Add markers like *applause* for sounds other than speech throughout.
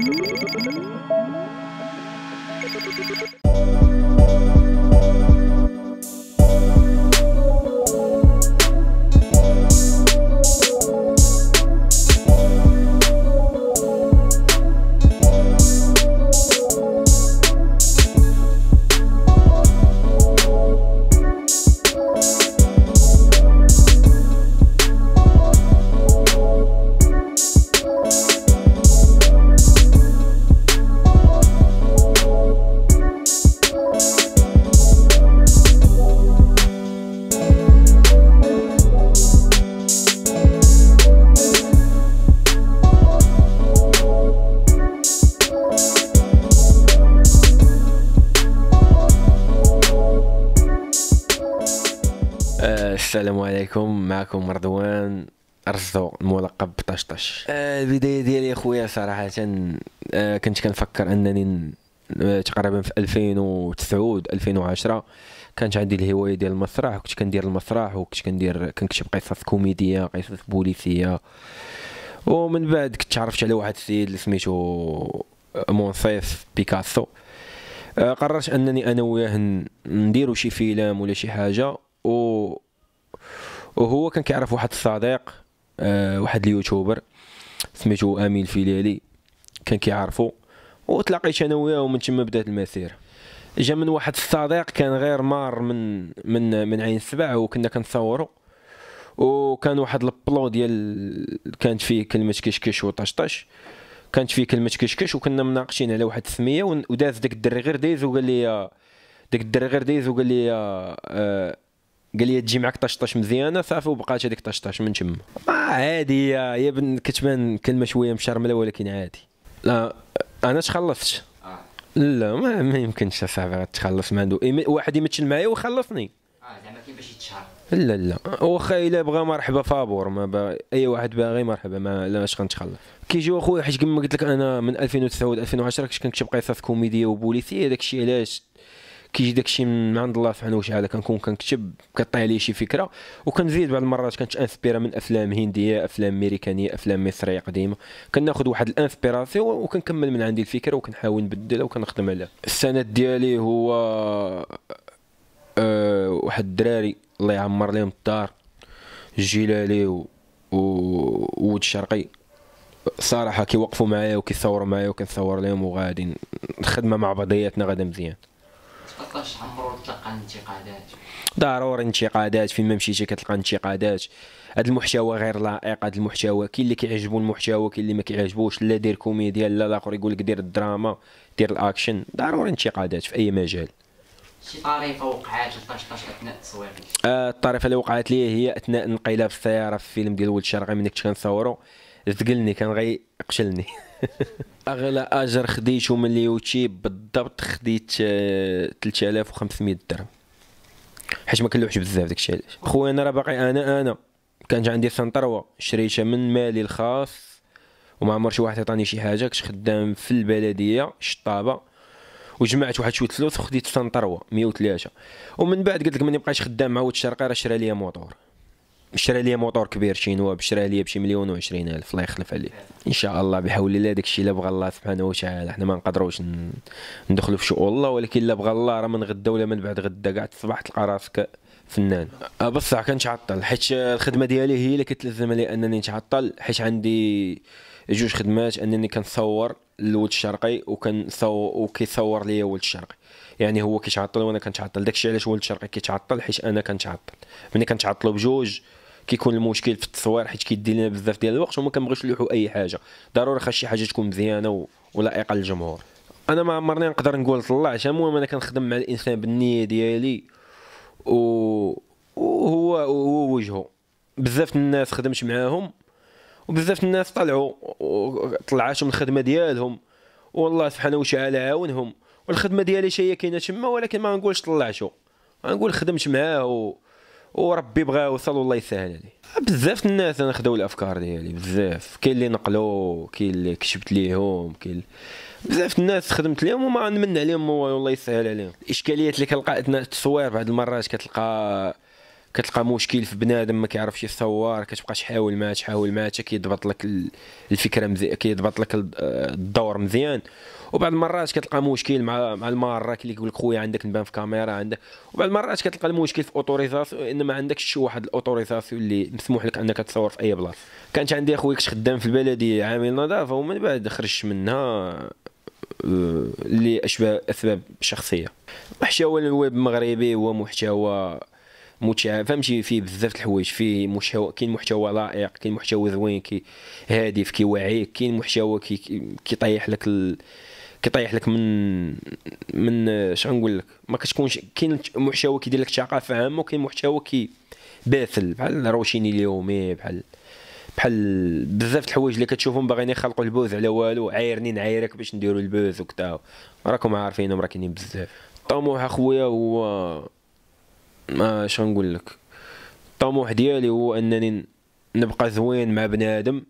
Thank you. السلام عليكم معكم رضوان ارزو الملقب بطشطش آه، البدايه ديالي اخويا صراحه آه كنت كنفكر انني آه، تقريبا في 2009 2010 كانت عندي الهوايه ديال المسرح كنت كندير المسرح وكنت كندير كنكتب قصص كوميديه قصص بوليسيه ومن بعد كنت تعرفت على واحد السيد اللي سميتو آه، مونسيف بيكاسو قررت انني انا وياه نديرو شي فيلم ولا شي حاجه و وهو كان كيعرف واحد الصديق آه، واحد اليوتيوبر سميتو امين فيليالي كان كيعرفو وتلاقيت انا وياه ومن تما بدات المسيره جا من واحد الصديق كان غير مار من من من عين سبع وكنا كنصورو وكان واحد البلو ديال كانت فيه كلمه كشكش وطشطش كانت فيه كلمه كشكش وكنا مناقشين على واحد السميه وداز داك الدري غير دايز وقال لي داك الدري غير دايز وقال لي آه، قال لي تجي معك طشطش مزيانه صافي وبقات هذيك طشطش من تما آه عادي هي كتبان كلمه شويه مشرمله ولكن عادي لا انا تخلصت آه. لا ما, ما يمكنش صافي تخلص ما عنده واحد يمثل معايا ويخلصني اه زعما كي باش يتشهر لا لا واخا الا بغى مرحبا فابور ما با... اي واحد باغي مرحبا ما لا اش غنتخلى كيجيو اخويا حيت كما قلت لك انا من 2009 2010 كنت كنكتب قصص كوميديه وبوليسيه داكشي علاش كيجي داكشي من عند الله سبحانه وتعالى كنكون كنكتب كطيح لي شي فكره وكنزيد بعض المرات انسبيرا من افلام هنديه افلام امريكانيه افلام مصريه قديمه كناخذ واحد الانسبيراسيون وكنكمل من عندي الفكره وكنحاول نبدلها وكنخدم عليها السند ديالي هو أه واحد الدراري الله يعمر لهم الدار جيلالي و وود الشرقي صراحه كيوقفوا معايا وكيصوروا معايا وكنصور لهم وغادي الخدمه مع بعضياتنا غادا مزيان ضروري انتقادات فين ما مشيتي كتلقى انتقادات هذا المحتوى غير لائق هذا المحتوى كاين اللي كيعجبو المحتوى كاين اللي ما كيعجبوش لا دير كوميديا لا الاخر يقول لك دير الدراما دير الاكشن ضروري انتقادات في اي مجال شي طريفه وقعات لطشطش اثناء التصوير آه الطريفه اللي وقعت لي هي اثناء انقلاب السياره في فيلم ديال ولد الشرقي ملي كنت كنصورو تقلني كان غي قشلني *laughs* اغلى اجر خديته من اليوتيوب بالضبط خديت 3500 آه، درهم حيت ما كنلوحش بزاف داكشي علاش خويا انا راه باقي انا انا كانت عندي سنطروه شريتها من مالي الخاص وما عمر شي واحد عطاني شي حاجه كنت خدام في البلديه شطابه وجمعت واحد شويه فلوس وخديت سنطروه 103 ومن بعد قلت لك ملي مبقاش خدام مع ولد الشرقي راه شرى ليا موطور شرى لي موتور كبير شينوا بشرى لي بشي مليون و الف الله يخلف عليه ان شاء الله بحول الله داكشي الا بغى الله سبحانه وتعالى حنا ما نقدروش ندخلوا في شؤون الله ولكن الا بغى الله راه من غدا ولا من بعد غدا كاع الصباح تلقى راسك فنان أه، بصح كنتعطل حيت الخدمه ديالي هي اللي كتلزم لي انني نتعطل حيت عندي جوج خدمات انني كنصور للولد الشرقي وكنصور وكيصور ليا ولد الشرقي يعني هو كيتعطل وانا كنتعطل داكشي علاش ولد الشرقي كيتعطل حيت انا كنتعطل ملي كنتعطلوا بجوج كيكون المشكل في التصوير حيت كيدي لنا بزاف ديال الوقت وما كنبغيش نلوحوا اي حاجه ضروري خاص شي حاجه تكون مزيانه ولائقه للجمهور انا ما عمرني نقدر نقول طلعت المهم انا كنخدم مع الانسان بالنيه ديالي و وهو هو وجهه بزاف الناس خدمت معاهم وبزاف الناس طلعوا طلعاتهم الخدمه ديالهم والله سبحانه وتعالى عاونهم والخدمه ديالي شي هي كاينه تما ولكن ما نقولش طلعتو غنقول خدمت معاه وربي بغا يوصل والله يسهل عليه بزاف الناس انا خداو الافكار ديالي بزاف كاين اللي نقلو كاين اللي كشفت ليهم كاين بزاف الناس خدمت ليهم وما نمن عليهم والله يسهل عليهم الاشكاليات اللي كنلقى اثناء التصوير بعض المرات كتلقى كتلقى مشكل في بنادم ما كيعرفش يصور كتبقى تحاول معاه تحاول معاه حتى كيضبط لك الفكره مزيان كيضبط لك الدور مزيان وبعض المرات كتلقى مشكل مع مع الماره اللي كيقول لك خويا عندك نبان في كاميرا عندك وبعض المرات كتلقى المشكل في اوتوريزاسيون ان ما عندكش واحد الاوتوريزاسيون اللي مسموح لك انك تصور في اي بلاصه كانت عندي اخويا كنت خدام في البلديه عامل نظافه ومن بعد خرجت منها لاشباه اسباب شخصيه المحتوى الويب المغربي هو محتوى متعه فهمتي فيه بزاف د الحوايج فيه محتوى كاين محتوى رائع كاين محتوى زوين كي هادف كيوعيك كاين محتوى كيطيح لك ال... كيطيح لك من من شنو نقول لك ما كتكونش كاين محتوى كيدير لك ثقافه عامه وكاين محتوى كي باثل بحال روشيني اليومي بحال بحال بزاف الحوايج اللي كتشوفهم باغيين يخلقوا البوز على والو عايرني نعايرك باش نديروا البوز وكذا راكم عارفينهم راه كاينين بزاف الطموح اخويا هو ما اش لك الطموح ديالي هو انني نبقى زوين مع بنادم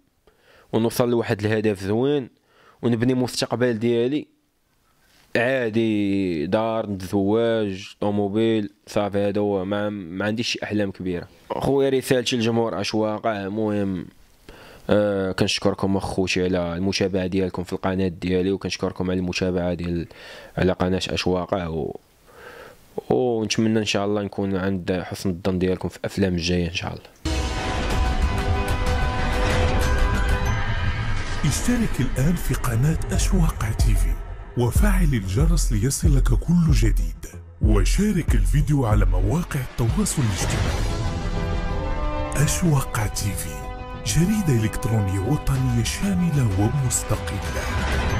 ونوصل لواحد الهدف زوين ونبني مستقبل ديالي عادي دار زواج طوموبيل صافي هذا هو ما, ما عنديش شي احلام كبيره خويا رسالتي للجمهور اش واقع آه، المهم آه كنشكركم اخوتي على المتابعه ديالكم في القناه ديالي وكنشكركم على المتابعه ديال على قناه اش آه، و ونتمنى ان شاء الله نكون عند حسن الظن ديالكم في افلام الجايه ان شاء الله اشترك الان في قناه اشواق تيفي وفعل الجرس ليصلك كل جديد وشارك الفيديو على مواقع التواصل الاجتماعي أشواق تيفي جريدة إلكترونية وطنية شاملة ومستقلة